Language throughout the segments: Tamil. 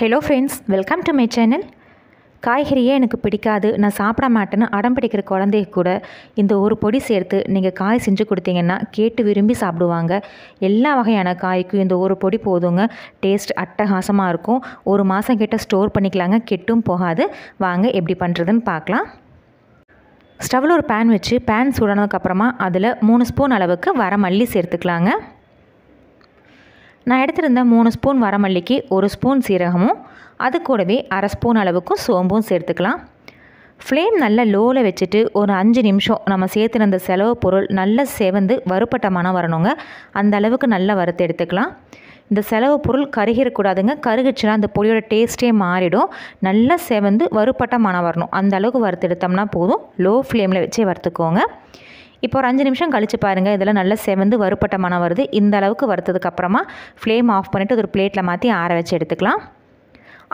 hello friends welcome to my channel காய்கறியே எனக்கு பிடிக்காது நான் சாப்பிட மாட்டேன்னு அடம் பிடிக்கிற குழந்தைய கூட இந்த ஒரு பொடி சேர்த்து நீங்கள் காய் செஞ்சு கொடுத்தீங்கன்னா கேட்டு விரும்பி சாப்பிடுவாங்க எல்லா வகையான காய்க்கும் இந்த ஒரு பொடி போதுங்க டேஸ்ட் அட்டகாசமாக இருக்கும் ஒரு மாதம் கிட்ட ஸ்டோர் பண்ணிக்கலாங்க கெட்டும் போகாது வாங்க எப்படி பண்ணுறதுன்னு பார்க்கலாம் ஸ்டவ்வில் ஒரு பேன் வச்சு பேன் சூடானதுக்கப்புறமா அதில் மூணு ஸ்பூன் அளவுக்கு வர மல்லி சேர்த்துக்கலாங்க நான் எடுத்திருந்த மூணு ஸ்பூன் வரமல்லிக்கு ஒரு ஸ்பூன் சீரகமும் அது கூடவே அரை ஸ்பூன் அளவுக்கும் சோம்பும் சேர்த்துக்கலாம் ஃப்ளேம் நல்லா லோவில் வச்சுட்டு ஒரு அஞ்சு நிமிஷம் நம்ம சேர்த்துருந்த செலவு பொருள் நல்லா செவந்து வறுப்பட்ட மனம் வரணுங்க அந்த அளவுக்கு நல்லா வறுத்து எடுத்துக்கலாம் இந்த செலவு பொருள் கருகிடக்கூடாதுங்க கருகிச்சுன்னா அந்த பொடியோட டேஸ்ட்டே மாறிடும் நல்லா செவந்து வறுப்பட்ட மனம் வரணும் அந்த அளவுக்கு வறுத்து எடுத்தோம்னா போதும் லோ ஃப்ளேமில் வச்சே வறுத்துக்கோங்க இப்போ ஒரு அஞ்சு நிமிஷம் கழித்து பாருங்கள் இதில் நல்லா செவந்து வறுப்பட்ட மனம் வருது இந்த அளவுக்கு அப்புறமா ஃப்ளேம் ஆஃப் பண்ணிவிட்டு ஒரு பிளேட்டில் மாற்றி ஆற வச்சு எடுத்துக்கலாம்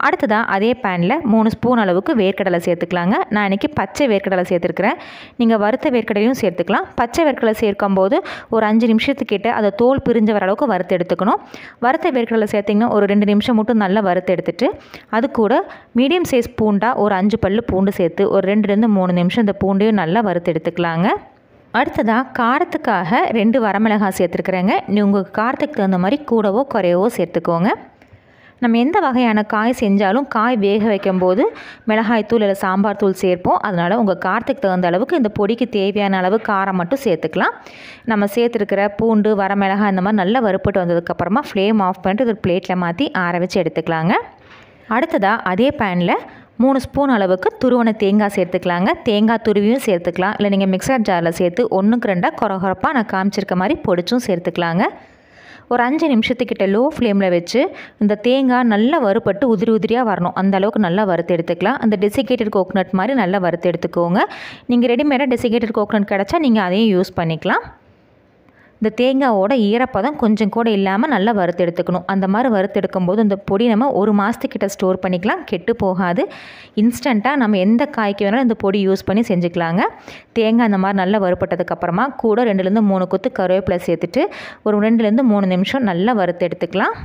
அடுத்ததாக அதே பேனில் மூணு ஸ்பூன் அளவுக்கு வேர்க்கடலை சேர்த்துக்கலாங்க நான் இன்றைக்கி பச்சை வேர்க்கடலை சேர்த்துருக்குறேன் நீங்கள் வறுத்த வேர்க்கடலையும் சேர்த்துக்கலாம் பச்சை வேர்க்கடலை சேர்க்கும் போது ஒரு அஞ்சு நிமிஷத்துக்கிட்ட அதை தோல் பிரிஞ்ச வர அளவுக்கு வறுத்து எடுத்துக்கணும் வறுத்த வேர்க்கடலை சேர்த்திங்கன்னா ஒரு ரெண்டு நிமிஷம் மட்டும் நல்லா வறுத்து எடுத்துட்டு அது கூட மீடியம் சைஸ் பூண்டாக ஒரு அஞ்சு பல் பூண்டு சேர்த்து ஒரு ரெண்டுலேருந்து மூணு நிமிஷம் இந்த பூண்டையும் நல்லா வறுத்து எடுத்துக்கலாங்க அடுத்ததாக காரத்துக்காக ரெண்டு வரமிளகாய் சேர்த்துருக்குறேங்க உங்கள் காரத்துக்கு தகுந்த மாதிரி கூடவோ குறையவோ சேர்த்துக்கோங்க நம்ம எந்த வகையான காய் செஞ்சாலும் காய் வேக வைக்கும்போது மிளகாய் தூள் இல்லை சாம்பார் தூள் சேர்ப்போம் அதனால் உங்கள் காரத்துக்கு தகுந்த அளவுக்கு இந்த பொடிக்கு தேவையான அளவு காரம் மட்டும் சேர்த்துக்கலாம் நம்ம சேர்த்துருக்கிற பூண்டு வர மிளகாய் இந்த மாதிரி நல்லா வறுப்பட்டு வந்ததுக்கப்புறமா ஃப்ளேம் ஆஃப் பண்ணிட்டு ஒரு பிளேட்டில் மாற்றி ஆற வச்சு எடுத்துக்கலாங்க அடுத்ததாக அதே பேனில் மூணு ஸ்பூன் அளவுக்கு துருவனை தேங்காய் சேர்த்துக்கலாங்க தேங்காய் துருவியும் சேர்த்துக்கலாம் இல்லை நீங்கள் மிக்சர் ஜாரில் சேர்த்து ஒன்றுக்கு ரெண்டாக குறகுறப்பாக நான் காமிச்சிருக்க மாதிரி பொடிச்சும் சேர்த்துக்கலாங்க ஒரு அஞ்சு நிமிஷத்துக்கிட்ட லோ ஃப்ளேமில் வச்சு இந்த தேங்காய் நல்லா வறுபட்டு உதிரி உதிரியாக வரணும் அந்த அளவுக்கு நல்லா வறுத்து எடுத்துக்கலாம் அந்த டெசிகேட்டட் கோக்னட் மாதிரி நல்லா வறுத்து எடுத்துக்கோங்க நீங்கள் ரெடிமேடாக டெசிகேட்டட் கோக்னட் கிடச்சா நீங்கள் அதையும் யூஸ் பண்ணிக்கலாம் இந்த தேங்காவோட ஈரப்பதம் கொஞ்சம் கூட இல்லாமல் நல்லா வறுத்தெடுத்துக்கணும் அந்த மாதிரி வறுத்தெடுக்கும் போது இந்த பொடி நம்ம ஒரு மாதத்துக்கிட்ட ஸ்டோர் பண்ணிக்கலாம் கெட்டு போகாது இன்ஸ்டண்ட்டாக நம்ம எந்த காய்க்கு வேணாலும் இந்த பொடி யூஸ் பண்ணி செஞ்சுக்கலாங்க தேங்காய் அந்த மாதிரி நல்லா வறுப்பட்டதுக்கப்புறமா கூட ரெண்டுலேருந்து மூணு கொத்து கருவேப்பிலை சேர்த்துட்டு ஒரு ரெண்டுலேருந்து மூணு நிமிஷம் நல்லா வறுத்து எடுத்துக்கலாம்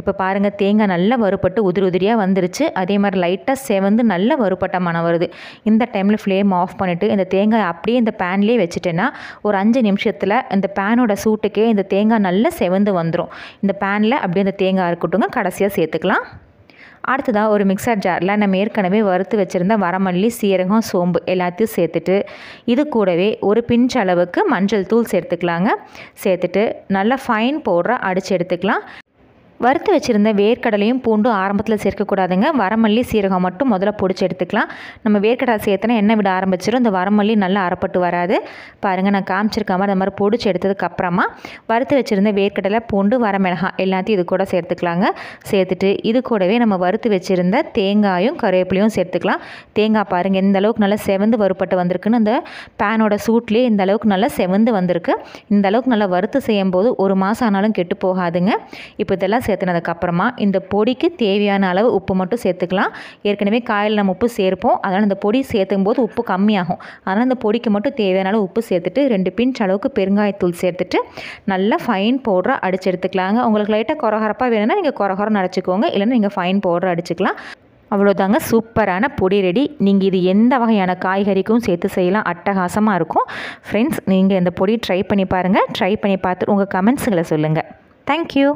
இப்போ பாருங்கள் தேங்காய் நல்லா வறுபட்டு உதிரி உதிரியாக வந்துருச்சு அதே மாதிரி லைட்டாக செவந்து நல்லா வறுபட்ட மனம் வருது இந்த டைமில் ஃப்ளேம் ஆஃப் பண்ணிவிட்டு இந்த தேங்காய் அப்படியே இந்த பேன்லேயே வச்சுட்டேன்னா ஒரு அஞ்சு நிமிஷத்தில் இந்த பேனோட சூட்டுக்கே இந்த தேங்காய் நல்லா செவந்து வந்துடும் இந்த பேனில் அப்படியே அந்த தேங்காய் இருக்கட்டுங்க கடைசியாக சேர்த்துக்கலாம் அடுத்ததாக ஒரு மிக்சர் ஜாரில் நம்ம ஏற்கனவே வறுத்து வச்சுருந்த வரமல்லி சீரகம் சோம்பு எல்லாத்தையும் சேர்த்துட்டு இது கூடவே ஒரு பிஞ்ச் அளவுக்கு மஞ்சள் தூள் சேர்த்துக்கலாங்க சேர்த்துட்டு நல்லா ஃபைன் பவுடரை அடித்து எடுத்துக்கலாம் வறுத்து வச்சுருந்த வேர்க்கடலையும் பூண்டும் ஆரம்பத்தில் சேர்க்கக்கூடாதுங்க வரமல்லி சீரகம் மட்டும் முதல்ல பிடிச்சி எடுத்துக்கலாம் நம்ம வேர்க்கடலை சேர்த்தனா எண்ணெய் விட ஆரம்பிச்சிடும் இந்த வரமல்லி நல்லா அறப்பட்டு வராது பாருங்கள் நான் காமிச்சிருக்காம அந்த மாதிரி பிடிச்சி எடுத்ததுக்கப்புறமா வறுத்து வச்சுருந்த வேர்க்கடலை பூண்டு வரமிளகாய் எல்லாத்தையும் இது கூட சேர்த்துக்கலாங்க சேர்த்துட்டு இது கூடவே நம்ம வறுத்து வச்சுருந்த தேங்காயும் கருவேப்பிலையும் சேர்த்துக்கலாம் தேங்காய் பாருங்கள் இந்த அளவுக்கு நல்லா செவந்து வறுப்பட்டு வந்திருக்குன்னு அந்த பேனோட சூட்லேயே இந்த அளவுக்கு நல்லா செவந்து வந்திருக்கு இந்த அளவுக்கு நல்லா வறுத்து செய்யும்போது ஒரு மாதம் ஆனாலும் கெட்டு போகாதுங்க இப்போ இதெல்லாம் சேர்த்துனதுக்கப்புறமா இந்த பொடிக்கு தேவையான அளவு உப்பு மட்டும் சேர்த்துக்கலாம் ஏற்கனவே காயில் நம்ம உப்பு சேர்ப்போம் அதனால் இந்த பொடி சேர்த்தும் போது உப்பு கம்மியாகும் அதனால் இந்த பொடிக்கு மட்டும் தேவையான அளவு உப்பு சேர்த்துட்டு ரெண்டு பிஞ்ச் அளவுக்கு பெருங்காயத்தூள் சேர்த்துட்டு நல்லா ஃபைன் பவுடராக அடிச்சு எடுத்துக்கலாங்க உங்களுக்கு லைட்டாக குறகரப்பாக வேணும்னா நீங்கள் குறகரம் அடிச்சுக்கோங்க இல்லைன்னா நீங்கள் ஃபைன் பவுடர் அடிச்சுக்கலாம் அவ்வளோதாங்க சூப்பரான பொடி ரெடி நீங்கள் இது எந்த வகையான காய்கறிக்கும் சேர்த்து செய்யலாம் அட்டகாசமாக இருக்கும் ஃப்ரெண்ட்ஸ் நீங்கள் இந்த பொடி ட்ரை பண்ணி பாருங்கள் ட்ரை பண்ணி பார்த்துட்டு உங்கள் கமெண்ட்ஸுங்களை சொல்லுங்கள் தேங்க்யூ